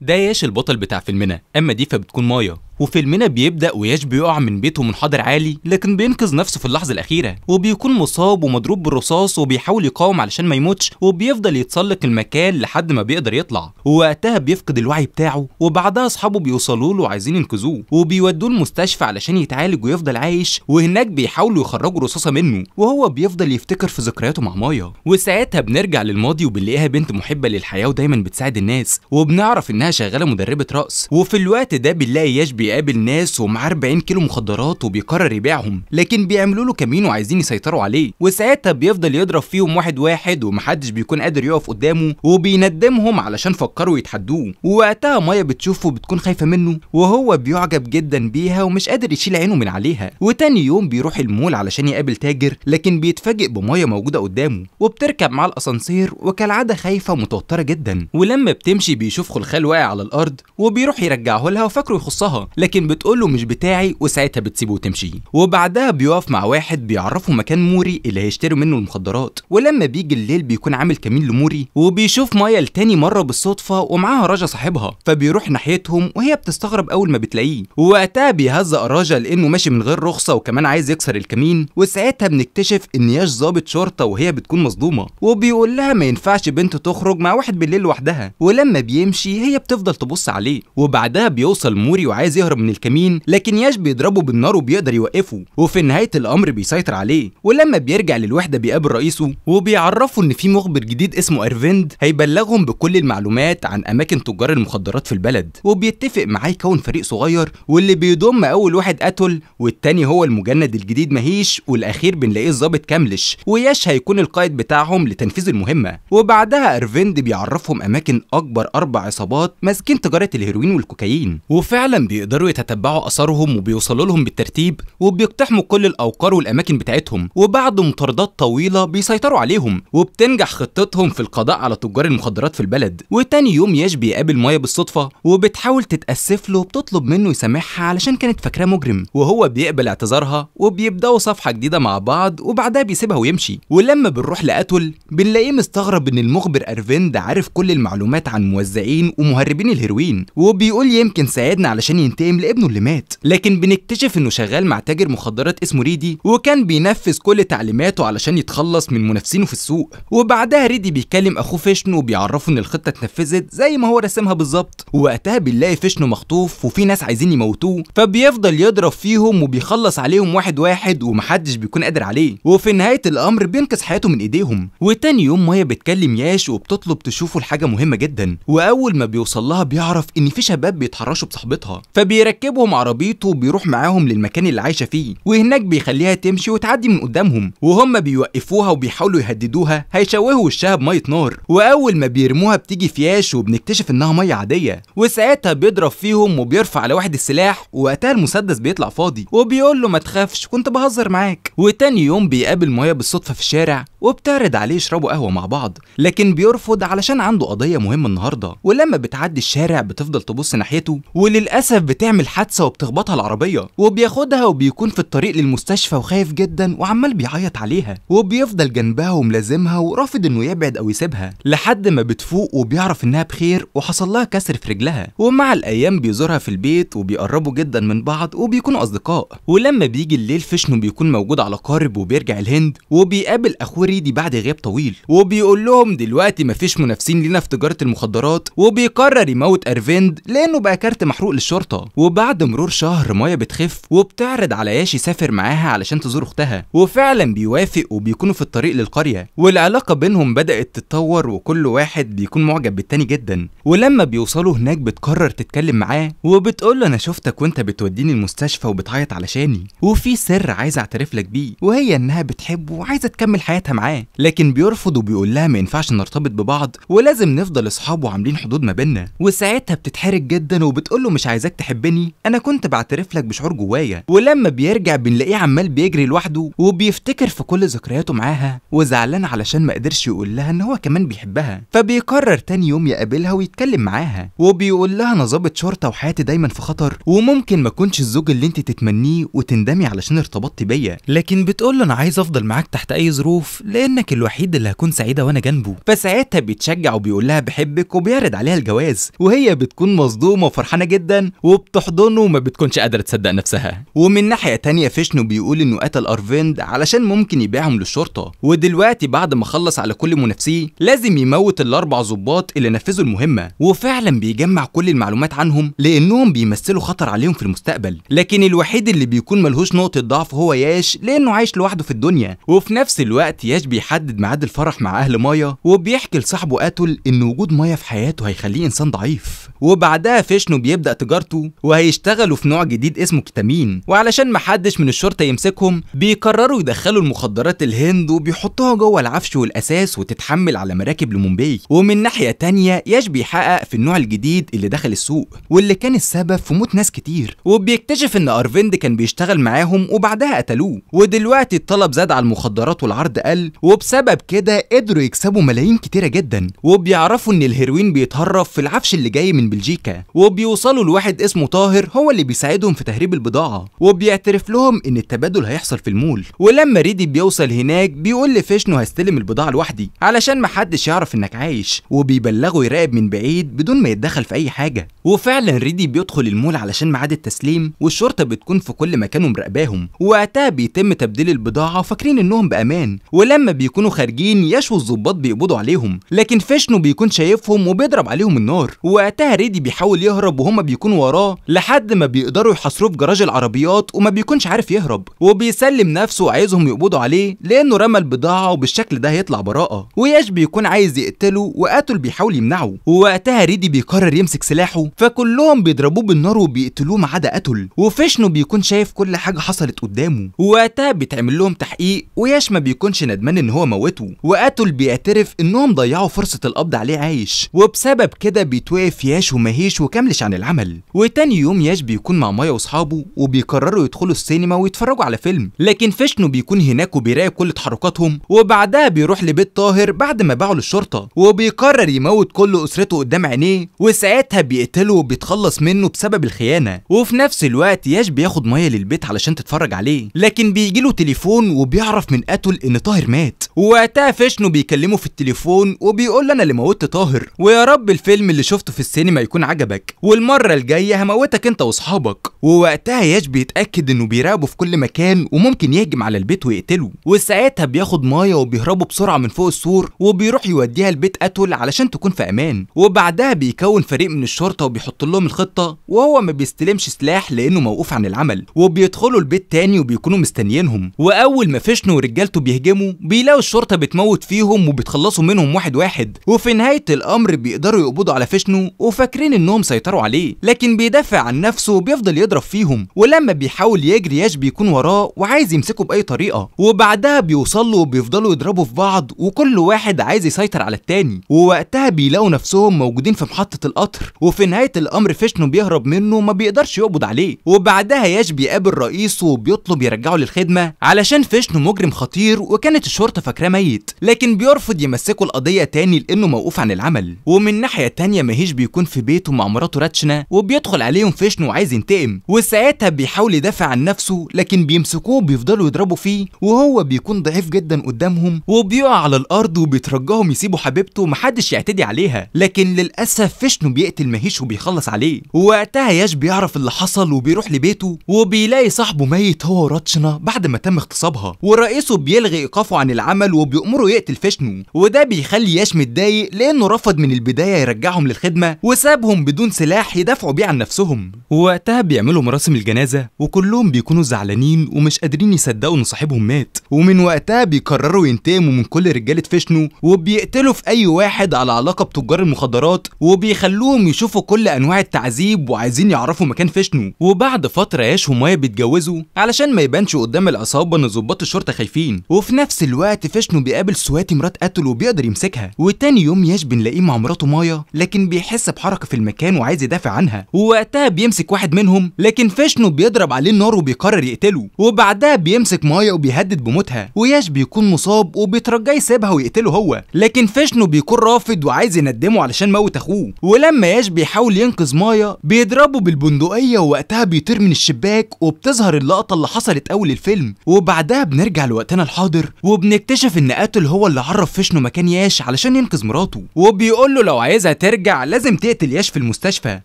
ده ياش البطل بتاع فيلمنا اما دي فبتكون مايا وفيلمنا بيبدا وياش بيقع من بيته منحدر عالي لكن بينقذ نفسه في اللحظه الاخيره وبيكون مصاب ومضروب بالرصاص وبيحاول يقاوم علشان ما يموتش وبيفضل يتسلق المكان لحد ما بيقدر يطلع ووقتها بيفقد الوعي بتاعه وبعدها اصحابه بيوصلوا له وعايزين ينقذوه وبيودوه المستشفى علشان يتعالج ويفضل عايش وهناك بيحاولوا يخرجوا رصاصه منه وهو بيفضل يفتكر في ذكرياته مع مايا وساعتها بنرجع للماضي وبنلاقيها بنت محبه للحياه ودايما بتساعد الناس وبنعرف انها شغاله مدربه رقص وفي الوقت ده بنلاقي ياش بي بيقابل ناس ومعاه 40 كيلو مخدرات وبيقرر يبيعهم لكن بيعملوا له كمين وعايزين يسيطروا عليه وساعتها بيفضل يضرب فيهم واحد واحد ومحدش بيكون قادر يقف قدامه وبيندمهم علشان فكروا يتحدوه ووقتها مايا بتشوفه بتكون خايفه منه وهو بيعجب جدا بيها ومش قادر يشيل عينه من عليها وتاني يوم بيروح المول علشان يقابل تاجر لكن بيتفاجئ بمايا موجوده قدامه وبتركب معاه الاسانسير وكالعاده خايفه ومتوتره جدا ولما بتمشي بيشوف خلخال واقع على الارض وبيروح يرجعه لها وفاكره يخصها لكن بتقول له مش بتاعي وساعتها بتسيبه وتمشي وبعدها بيقف مع واحد بيعرفه مكان موري اللي هيشتري منه المخدرات ولما بيجي الليل بيكون عامل كمين لموري وبيشوف مايا لتاني مره بالصدفه ومعاها راجا صاحبها فبيروح ناحيتهم وهي بتستغرب اول ما بتلاقيه ووقتها بيهزق راجا لانه ماشي من غير رخصه وكمان عايز يكسر الكمين وساعتها بنكتشف ان ياش ظابط شرطه وهي بتكون مصدومه وبيقول لها ما ينفعش بنت تخرج مع واحد بالليل لوحدها ولما بيمشي هي بتفضل تبص عليه وبعدها بيوصل موري وعايز يهرب بيهرب من الكمين لكن ياش بيضربه بالنار وبيقدر يوقفه وفي نهايه الامر بيسيطر عليه ولما بيرجع للوحده بيقابل رئيسه وبيعرفه ان في مخبر جديد اسمه إرفند هيبلغهم بكل المعلومات عن اماكن تجار المخدرات في البلد وبيتفق معاه يكون فريق صغير واللي بيضم اول واحد اتول والتاني هو المجند الجديد مهيش والاخير بنلاقيه الظابط كاملش وياش هيكون القائد بتاعهم لتنفيذ المهمه وبعدها إرفند بيعرفهم اماكن اكبر اربع عصابات ماسكين تجاره الهيروين والكوكايين وفعلا بيقدروا بيقدروا يتتبعوا اثارهم وبيوصلوا لهم بالترتيب وبيقتحموا كل الاوقار والاماكن بتاعتهم وبعد مطاردات طويله بيسيطروا عليهم وبتنجح خطتهم في القضاء على تجار المخدرات في البلد وتاني يوم ياش بيقابل مايا بالصدفه وبتحاول تتاسف له وبتطلب منه يسامحها علشان كانت فاكراه مجرم وهو بيقبل اعتذارها وبيبداوا صفحه جديده مع بعض وبعدها بيسيبها ويمشي ولما بنروح لاتول بنلاقيه مستغرب ان المخبر ارفند عارف كل المعلومات عن موزعين ومهربين الهيروين وبيقول يمكن ساعدنا علشان ينتهي الانتقام لابنه اللي مات لكن بنكتشف انه شغال مع تاجر مخدرات اسمه ريدي وكان بينفذ كل تعليماته علشان يتخلص من منافسينه في السوق وبعدها ريدي بيكلم اخوه فيشنو وبيعرفه ان الخطه اتنفذت زي ما هو رسمها بالظبط ووقتها بنلاقي فيشنو مخطوف وفي ناس عايزين يموتوه فبيفضل يضرب فيهم وبيخلص عليهم واحد واحد ومحدش بيكون قادر عليه وفي نهايه الامر بينقذ حياته من ايديهم وتاني يوم مايا بتكلم ياش وبتطلب تشوفه لحاجه مهمه جدا واول ما بيوصل لها بيعرف ان في شباب بيتحرشوا بصاحبتها فبيركبهم عربيته وبيروح معاهم للمكان اللي عايشه فيه وهناك بيخليها تمشي وتعدي من قدامهم وهم بيوقفوها وبيحاولوا يهددوها هيشوهوا وشها بميه نار واول ما بيرموها بتيجي فياش وبنكتشف انها ميه عاديه وساعتها بيضرب فيهم وبيرفع على واحد السلاح وقتها المسدس بيطلع فاضي وبيقول له ما تخافش كنت بهزر معاك وتاني يوم بيقابل ميه بالصدفه في الشارع وبتعرض عليه يشربوا قهوه مع بعض لكن بيرفض علشان عنده قضيه مهمه النهارده ولما بتعدي الشارع بتفضل تبص ناحيته وللاسف بتعمل حادثه وبتخبطها العربيه وبياخدها وبيكون في الطريق للمستشفى وخايف جدا وعمال بيعيط عليها وبيفضل جنبها وملازمها ورافض انه يبعد او يسيبها لحد ما بتفوق وبيعرف انها بخير وحصل لها كسر في رجلها ومع الايام بيزورها في البيت وبيقربوا جدا من بعض وبيكونوا اصدقاء ولما بيجي الليل فشنو بيكون موجود على قارب وبيرجع الهند وبيقابل اخوه ريدي بعد غياب طويل وبيقول لهم دلوقتي مفيش منافسين لينا في تجاره المخدرات وبيقرر يموت ارفيند لانه بقى كارت محروق للشرطه وبعد مرور شهر مايا بتخف وبتعرض على ياش يسافر معاها علشان تزور اختها وفعلا بيوافق وبيكونوا في الطريق للقريه والعلاقه بينهم بدات تتطور وكل واحد بيكون معجب بالتاني جدا ولما بيوصلوا هناك بتقرر تتكلم معاه وبتقول له انا شفتك وانت بتوديني المستشفى وبتعيط علشاني وفي سر عايزه اعترف لك بيه وهي انها بتحبه وعايزه تكمل حياتها معاه لكن بيرفض وبيقول لها ما ينفعش نرتبط ببعض ولازم نفضل اصحاب وعاملين حدود ما بيننا وساعتها بتتحرج جدا وبتقول له مش عايزاك تحب بتحبني انا كنت بعترف لك بشعور جوايا ولما بيرجع بنلاقيه عمال بيجري لوحده وبيفتكر في كل ذكرياته معاها وزعلان علشان ما قدرش يقول لها ان هو كمان بيحبها فبيقرر تاني يوم يقابلها ويتكلم معاها وبيقول لها انا ظابط شرطه وحياتي دايما في خطر وممكن ما اكونش الزوج اللي انت تتمنيه وتندمي علشان ارتبطتي بيا لكن بتقول له انا عايز افضل معاك تحت اي ظروف لانك الوحيد اللي هكون سعيده وانا جنبه فساعتها بيتشجع وبيقول لها بحبك وبيعرض عليها الجواز وهي بتكون مصدومه وفرحانه جدا وب بتحضنه وما بتكونش قادرة تصدق نفسها ومن ناحية تانية فيشنو بيقول انه قتل ارفيند علشان ممكن يبيعهم للشرطة ودلوقتي بعد ما خلص على كل منافسيه لازم يموت الاربع ظباط اللي نفذوا المهمة وفعلا بيجمع كل المعلومات عنهم لانهم بيمثلوا خطر عليهم في المستقبل لكن الوحيد اللي بيكون ملهوش نقطة ضعف هو ياش لانه عايش لوحده في الدنيا وفي نفس الوقت ياش بيحدد ميعاد الفرح مع اهل مايا وبيحكي لصاحبه قاتل ان وجود مايا في حياته هيخليه انسان ضعيف وبعدها فيشنو بيبدا تجارته وهيشتغلوا في نوع جديد اسمه كتامين وعلشان محدش من الشرطه يمسكهم بيقرروا يدخلوا المخدرات الهند وبيحطوها جوه العفش والاساس وتتحمل على مراكب لمومباي ومن ناحيه تانية ياش بيحقق في النوع الجديد اللي دخل السوق واللي كان السبب في موت ناس كتير وبيكتشف ان ارفند كان بيشتغل معاهم وبعدها قتلوه ودلوقتي الطلب زاد على المخدرات والعرض قل وبسبب كده قدروا يكسبوا ملايين كتيره جدا وبيعرفوا ان الهيروين بيتهرب في العفش اللي جاي من بلجيكا وبيوصلوا لواحد اسمه طاهر هو اللي بيساعدهم في تهريب البضاعة وبيعترف لهم إن التبادل هيحصل في المول ولما ريدي بيوصل هناك بيقول لفيشنو هستلم البضاعة لوحدي علشان محدش يعرف إنك عايش وبيبلغه يراقب من بعيد بدون ما يتدخل في أي حاجة وفعلا ريدي بيدخل المول علشان ميعاد التسليم والشرطة بتكون في كل مكان ومراقباهم وقتها بيتم تبديل البضاعة فاكرين إنهم بأمان ولما بيكونوا خارجين يشوا الظباط بيقبضوا عليهم لكن فيشنو بيكون شايفهم وبيضرب عليهم النار وقتها ريدي بيحاول يهرب وهما بيكونوا وراه لحد ما بيقدروا يحاصروه في جراج العربيات وما بيكونش عارف يهرب وبيسلم نفسه وعايزهم يقبضوا عليه لانه رمى البضاعه وبالشكل ده هيطلع براءه وياش بيكون عايز يقتله وقاتل بيحاول يمنعه ووقتها ريدي بيقرر يمسك سلاحه فكلهم بيضربوه بالنار وبيقتلوه ما عدا قتل وفشنو بيكون شايف كل حاجه حصلت قدامه ووقتها بيتعمل لهم تحقيق وياش ما بيكونش ندمان ان هو موته وقاتل بيعترف انهم ضيعوا فرصه القبض عليه عايش وبسبب كده بيتوقف ياش ومهيش وكملش عن العمل وتاني تاني يوم ياش بيكون مع مايا واصحابه وبيقرروا يدخلوا السينما ويتفرجوا على فيلم لكن فشنو بيكون هناك وبيراقب كل تحركاتهم وبعدها بيروح لبيت طاهر بعد ما باعه للشرطه وبيقرر يموت كل اسرته قدام عينيه وساعتها بيقتله وبيتخلص منه بسبب الخيانه وفي نفس الوقت ياش بياخد مايا للبيت علشان تتفرج عليه لكن بيجي له تليفون وبيعرف من قتل ان طاهر مات ووقتها فشنو بيكلمه في التليفون وبيقول له انا اللي موتت طاهر ويا رب الفيلم اللي شفته في السينما يكون عجبك والمره الجايه هموتك انت واصحابك ووقتها ياش بيتاكد انه بيراقبه في كل مكان وممكن يهجم على البيت ويقتله وساعتها بياخد مايا وبيهربوا بسرعه من فوق السور وبيروح يوديها لبيت اتول علشان تكون في امان وبعدها بيكون فريق من الشرطه وبيحط لهم الخطه وهو ما بيستلمش سلاح لانه موقوف عن العمل وبيدخلوا البيت تاني وبيكونوا مستنيينهم واول ما فيشنو ورجالته بيهجموا بيلاقوا الشرطه بتموت فيهم وبتخلصوا منهم واحد واحد وفي نهايه الامر بيقدروا يقبضوا على فيشنو وفاكرين انهم سيطروا عليه لكن بيدا بيدافع عن نفسه بيفضل يضرب فيهم ولما بيحاول يجري ياش بيكون وراه وعايز يمسكه باي طريقه وبعدها بيوصل له وبيفضلوا يضربوا في بعض وكل واحد عايز يسيطر على التاني ووقتها بيلاقوا نفسهم موجودين في محطه القطر وفي نهايه الامر فيشنو بيهرب منه ما بيقدرش يقبض عليه وبعدها ياش بيقابل رئيسه وبيطلب يرجعه للخدمه علشان فيشنو مجرم خطير وكانت الشرطه فاكراه ميت لكن بيرفض يمسكه القضيه تاني لانه موقوف عن العمل ومن ناحيه تانيه ماهيش بيكون في بيته مع مراته راتشنا وبيدخل عليهم فشن وعايز ينتقم وساعتها بيحاول يدافع عن نفسه لكن بيمسكوه وبيفضلوا يضربوا فيه وهو بيكون ضعيف جدا قدامهم وبيقع على الارض وبيترجاهم يسيبوا حبيبته محدش يعتدي عليها لكن للاسف فشنو بيقتل مهيش وبيخلص عليه ووقتها ياش بيعرف اللي حصل وبيروح لبيته وبيلاقي صاحبه ميت هو وراتشنا بعد ما تم اغتصابها ورئيسه بيلغي ايقافه عن العمل وبيأمره يقتل فشنو وده بيخلي ياش متضايق لانه رفض من البدايه يرجعهم للخدمه وسابهم بدون سلاح يدافعوا بيه عن نفسهم نفسهم ووقتها بيعملوا مراسم الجنازة وكلهم بيكونوا زعلانين ومش قادرين يصدقوا إن صاحبهم مات ومن وقتها بيقرروا ينتقموا من كل رجالة فيشنو وبيقتلوا في أي واحد على علاقة بتجار المخدرات وبيخلوهم يشوفوا كل أنواع التعذيب وعايزين يعرفوا مكان فيشنو وبعد فترة ياش ومايا بيتجوزوا علشان ما يبانش قدام العصابة إن ظباط الشرطة خايفين وفي نفس الوقت فيشنو بيقابل سواتي مرات قتل وبيقدر يمسكها وتاني يوم ياش بنلاقيه مع مراته مايا لكن بيحس بحركة في المكان وعايز يدافع عنها ووقت وقتها بيمسك واحد منهم لكن فيشنو بيضرب عليه النار وبيقرر يقتله وبعدها بيمسك مايا وبيهدد بموتها وياش بيكون مصاب وبيترجاه يسيبها ويقتله هو لكن فيشنو بيكون رافض وعايز يندمه علشان موت اخوه ولما ياش بيحاول ينقذ مايا بيضربه بالبندقيه ووقتها بيطير من الشباك وبتظهر اللقطه اللي حصلت اول الفيلم وبعدها بنرجع لوقتنا الحاضر وبنكتشف ان قاتل هو اللي عرف فيشنو مكان ياش علشان ينقذ مراته وبيقول له لو عايزها ترجع لازم تقتل ياش في المستشفى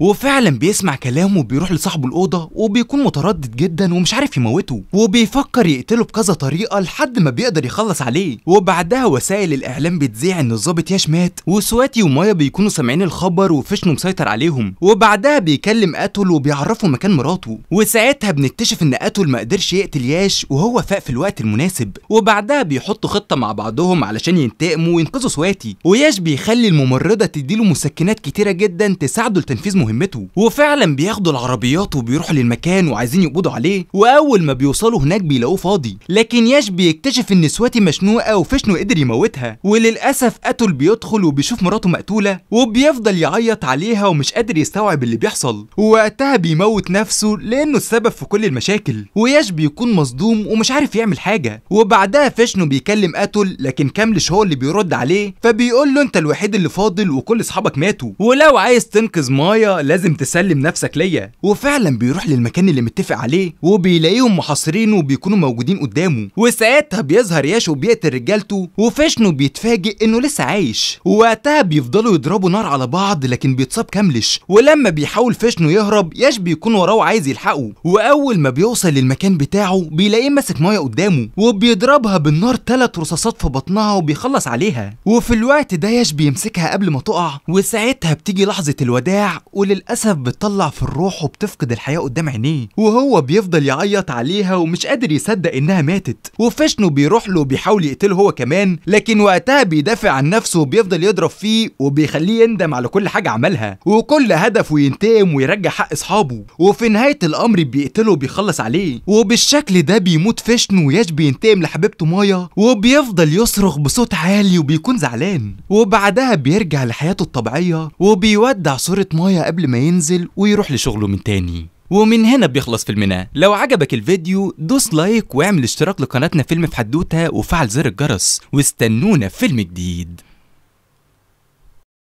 وفعلا بيسمع بيسمع كلامه وبيروح لصاحبه الاوضه وبيكون متردد جدا ومش عارف يموته وبيفكر يقتله بكذا طريقه لحد ما بيقدر يخلص عليه وبعدها وسائل الاعلام بتذيع ان الظابط ياش مات وسواتي ومايا بيكونوا سامعين الخبر وفشنو مسيطر عليهم وبعدها بيكلم اتول وبيعرفه مكان مراته وساعتها بنكتشف ان اتول ما قدرش يقتل ياش وهو فاق في الوقت المناسب وبعدها بيحطوا خطه مع بعضهم علشان ينتقموا وينقذوا سواتي وياش بيخلي الممرضه تديله مسكنات كتيره جدا تساعده لتنفيذ مهمته وفعلا فعلا بياخدوا العربيات وبيروحوا للمكان وعايزين يقبضوا عليه واول ما بيوصلوا هناك بيلاقوه فاضي لكن ياش بيكتشف ان سواتي مشنوقه وفشنو قدر يموتها وللاسف قتل بيدخل وبيشوف مراته مقتوله وبيفضل يعيط عليها ومش قادر يستوعب اللي بيحصل ووقتها بيموت نفسه لانه السبب في كل المشاكل وياش بيكون مصدوم ومش عارف يعمل حاجه وبعدها فشنو بيكلم قتل لكن كاملش هو اللي بيرد عليه فبيقول له انت الوحيد اللي فاضل وكل اصحابك ماتوا ولو عايز تنقذ مايا لازم تسلم نفسك ليا وفعلا بيروح للمكان اللي متفق عليه وبيلاقيهم محاصرينه وبيكونوا موجودين قدامه وساعتها بيظهر ياشو بيقتل رجالته وفشنو بيتفاجئ انه لسه عايش ووقتها بيفضلوا يضربوا نار على بعض لكن بيتصاب كاملش ولما بيحاول فشنو يهرب ياش بيكون وراه عايز يلحقه واول ما بيوصل للمكان بتاعه بيلاقيه ماسك ميه قدامه وبيضربها بالنار ثلاث رصاصات في بطنها وبيخلص عليها وفي الوقت ده ياش بيمسكها قبل ما تقع وساعتها بتيجي لحظه الوداع وللاسف بتطلع بتطلع في الروح وبتفقد الحياة قدام عينيه وهو بيفضل يعيط عليها ومش قادر يصدق إنها ماتت وفشنو بيروح له وبيحاول يقتله هو كمان لكن وقتها بيدافع عن نفسه وبيفضل يضرب فيه وبيخليه يندم على كل حاجة عملها وكل هدفه ينتقم ويرجع حق أصحابه وفي نهاية الأمر بيقتله وبيخلص عليه وبالشكل ده بيموت فشنو وياش بينتقم لحبيبته مايا وبيفضل يصرخ بصوت عالي وبيكون زعلان وبعدها بيرجع لحياته الطبيعية وبيودع صورة مايا قبل ما ينزل ويروح لشغله من تاني ومن هنا بيخلص فيلمنا لو عجبك الفيديو دوس لايك واعمل اشتراك لقناتنا فيلم في حدوته وفعل زر الجرس واستنونا فيلم جديد